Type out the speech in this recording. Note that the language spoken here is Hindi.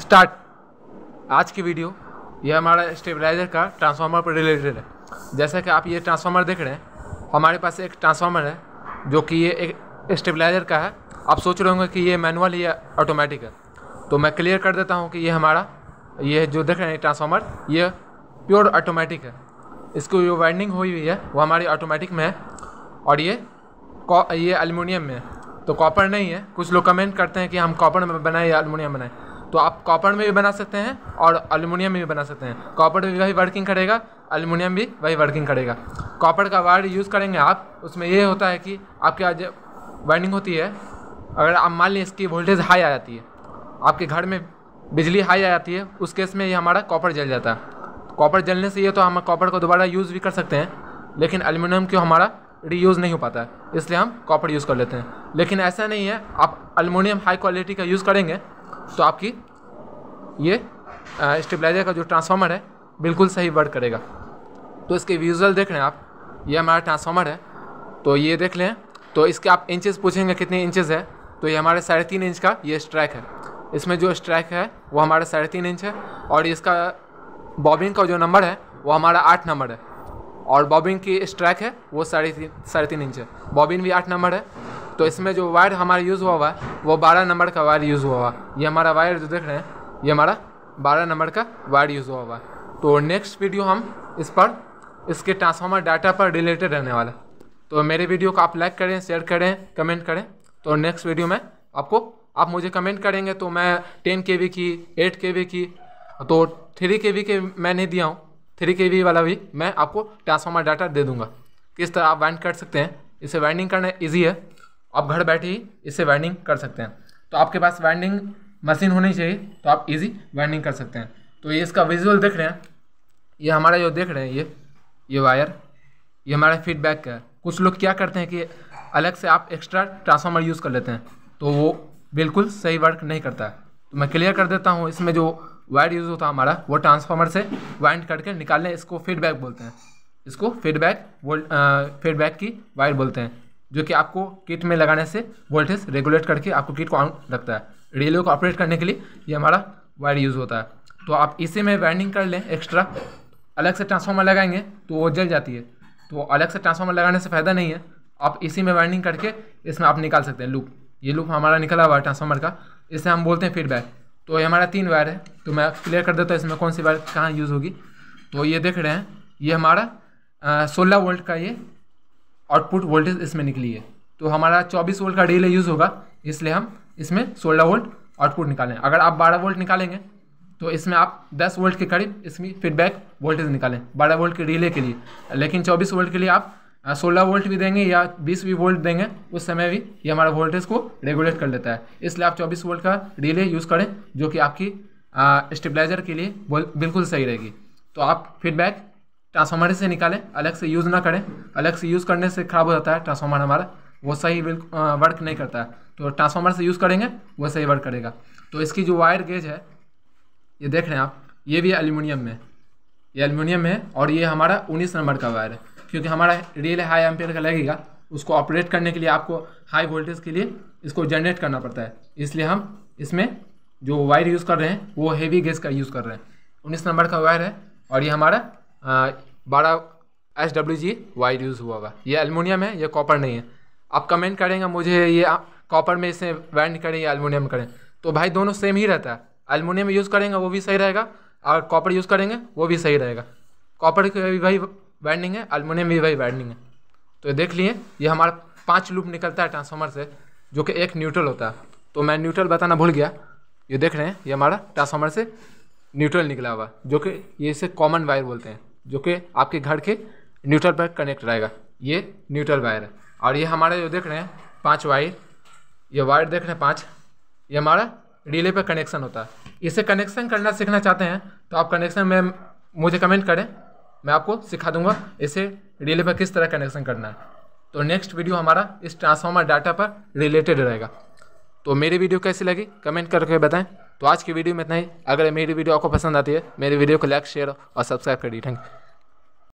स्टार्ट आज की वीडियो यह हमारा स्टेबलाइजर का ट्रांसफार्मर पर रिलेटेड है जैसा कि आप ये ट्रांसफार्मर देख रहे हैं हमारे पास एक ट्रांसफार्मर है जो कि ये एक स्टेबलाइजर का है आप सोच रहे होंगे कि ये मैनुअल या ऑटोमेटिक है तो मैं क्लियर कर देता हूँ कि ये हमारा ये जो देख रहे हैं ट्रांसफार्मर ये प्योर ऑटोमेटिक है इसको जो वाइंडिंग हुई हुई है वो हमारी ऑटोमेटिक में है और ये ये अलमिनियम में है तो कॉपर नहीं है कुछ लोग कमेंट करते हैं कि हम कॉपर में बनाएं या अलमिनियम बनाएं तो आप कॉपर में भी बना सकते हैं और अलूमिनियम में भी बना सकते हैं कॉपर भी वही वर्किंग करेगा अलूमिनियम भी वही वर्किंग करेगा कॉपर का वायर यूज़ करेंगे आप उसमें ये होता है कि आपके आज वाइंडिंग होती है अगर आप मान लें इसकी वोल्टेज हाई आ जाती है आपके घर में बिजली हाई आ जाती है उस केस में ये हमारा कॉपर जल जाता है कॉपर जलने से ये तो हम कॉपर को दोबारा यूज़ भी कर सकते हैं लेकिन एलुमिनियम क्यों हमारा रीयूज़ नहीं हो पाता है इसलिए हम कॉपर यूज़ कर लेते हैं लेकिन ऐसा नहीं है आप अलमोनियम हाई क्वालिटी का यूज़ करेंगे तो आपकी ये स्टेबलाइजर का जो ट्रांसफार्मर है बिल्कुल सही वर्क करेगा तो इसके विजुअल देख रहे हैं आप ये हमारा ट्रांसफार्मर है तो ये देख लें तो इसके आप इंचज़ पूछेंगे कितने इंचज़ है तो ये हमारे साढ़े तीन इंच का ये स्ट्रैक है इसमें जो स्ट्राइक है वो हमारा साढ़े तीन इंच है और इसका बॉबिंग का जो नंबर है वो हमारा आठ नंबर है और बॉबिंग की स्ट्रैक है वो साढ़े तीन साढ़े तीन इंच है बॉबिन भी आठ नंबर है तो इसमें जो वायर हमारा यूज़ हुआ हुआ है वो बारह नंबर का वायर यूज़ हुआ हुआ ये हमारा वायर जो देख रहे हैं ये हमारा बारह नंबर का वायर यूज़ हुआ हुआ है तो नेक्स्ट वीडियो हम इस पर इसके ट्रांसफार्मर डाटा पर रिलेटेड रहने वाला तो मेरे वीडियो को आप लाइक करें शेयर करें कमेंट करें तो नेक्स्ट वीडियो में आपको आप मुझे कमेंट करेंगे तो मैं टेन के बी की एट के बी की तो थ्री के बी के मैं नहीं दिया हूँ थ्री के बी वाला भी मैं आपको ट्रांसफार्मर डाटा दे दूँगा किस तरह आप वाइंड कर सकते हैं इसे वाइंडिंग करना ईजी है आप घर बैठे ही इसे वाइंडिंग कर सकते हैं तो आपके पास वाइंडिंग मशीन होनी चाहिए तो आप इजी वाइंडिंग कर सकते हैं तो ये इसका विजुअल देख रहे हैं ये हमारा जो देख रहे हैं ये ये वायर ये हमारा फीडबैक का है कुछ लोग क्या करते हैं कि अलग से आप एक्स्ट्रा ट्रांसफार्मर यूज़ कर लेते हैं तो वो बिल्कुल सही वर्क नहीं करता है तो मैं क्लियर कर देता हूँ इसमें जो वायर यूज़ होता है हमारा वो ट्रांसफार्मर से वाइंड करके निकालने इसको फीडबैक बोलते हैं इसको फीडबैक वोल्ट फीडबैक की वायर बोलते हैं जो कि आपको किट में लगाने से वोल्टेज रेगुलेट करके आपको किट को ऑन रखता है रेलवे को ऑपरेट करने के लिए ये हमारा वायर यूज़ होता है तो आप इसी में वाइंडिंग कर लें एक्स्ट्रा अलग से ट्रांसफार्मर लगाएंगे तो वो जल जाती है तो अलग से ट्रांसफार्मर लगाने से फ़ायदा नहीं है आप इसी में वाइंडिंग करके इसमें आप निकाल सकते हैं लूप ये लूप हमारा निकला हुआ है ट्रांसफार्मर का इसे हम बोलते हैं फीडबैक तो ये हमारा तीन वायर है तो मैं क्लियर कर देता हूँ इसमें कौन सी वायर कहाँ यूज़ होगी तो ये देख रहे हैं ये हमारा सोलह वोल्ट का ये आउटपुट वोल्टेज इसमें निकली है तो हमारा चौबीस वोल्ट का रिले यूज़ होगा इसलिए हम इसमें सोलह वोल्ट आउटपुट निकालें अगर आप बारह वोल्ट निकालेंगे तो इसमें आप 10 वोल्ट के करीब इसमें फीडबैक वोल्टेज निकालें 12 वोल्ट के रिले के लिए लेकिन 24 वोल्ट के लिए आप 16 वोल्ट भी देंगे या 20 भी वोल्ट देंगे उस समय भी ये हमारा वोल्टेज को रेगुलेट कर लेता है इसलिए आप 24 वोल्ट का रिले यूज़ करें जो कि आपकी स्टेबलाइजर के लिए बिल्कुल सही रहेगी तो आप फीडबैक ट्रांसफार्मर से निकालें अलग से यूज़ ना करें अलग से यूज़ करने से ख़राब हो जाता है ट्रांसफार्मर हमारा वो सही वर्क नहीं करता है तो ट्रांसफार्मर से यूज़ करेंगे वो सही वर्क करेगा तो इसकी जो वायर गेज है ये देख रहे हैं आप ये भी एल्यूमिनियम में ये एल्यूमिनियम में है और ये हमारा उन्नीस नंबर का वायर है क्योंकि हमारा रियल हाई एम्पेयर का लगेगा उसको ऑपरेट करने के लिए आपको हाई वोल्टेज के लिए इसको जनरेट करना पड़ता है इसलिए हम इसमें जो वायर यूज़ कर रहे हैं वो हैवी गैस का यूज़ कर रहे हैं उन्नीस नंबर का वायर है और ये हमारा बारह S W G wire use हुआ हुआ ये अल्मोनियम है ये कॉपर नहीं है आप कमेंट करेंगे मुझे ये कॉपर में इसे वैंड करें या एलमिनियम करें तो भाई दोनों सेम ही रहता है एलमिनियम यूज़ करेंगे वो भी सही रहेगा और कॉपर यूज़ करेंगे वो भी सही रहेगा कॉपर की भी भाई वैंडिंग है एलमिनियम भी भाई वैंडिंग है तो देख लिए ये हमारा पाँच लूप निकलता है ट्रांसफार्मर से जो कि एक न्यूट्रल होता है तो मैं न्यूट्रल बताना भूल गया ये देख रहे हैं ये हमारा ट्रांसफार्मर से न्यूट्रल निकला हुआ जो कि ये इसे कॉमन वायर बोलते हैं जो कि आपके घर के न्यूट्रल पर कनेक्ट रहेगा ये न्यूट्रल वायर है और ये हमारा जो देख रहे हैं पाँच वायर ये वायर देख रहे हैं पाँच ये हमारा रिले पर कनेक्शन होता है इसे कनेक्शन करना सीखना चाहते हैं तो आप कनेक्शन में मुझे कमेंट करें मैं आपको सिखा दूंगा इसे रिले पर किस तरह कनेक्शन करना है तो नेक्स्ट वीडियो हमारा इस ट्रांसफार्मर डाटा पर रिलेटेड रहेगा तो मेरी वीडियो कैसी लगी कमेंट करके बताएं तो आज की वीडियो में इतना ही अगर मेरी वीडियो आपको पसंद आती है मेरी वीडियो को लाइक शेयर और सब्सक्राइब करिए थैंक यू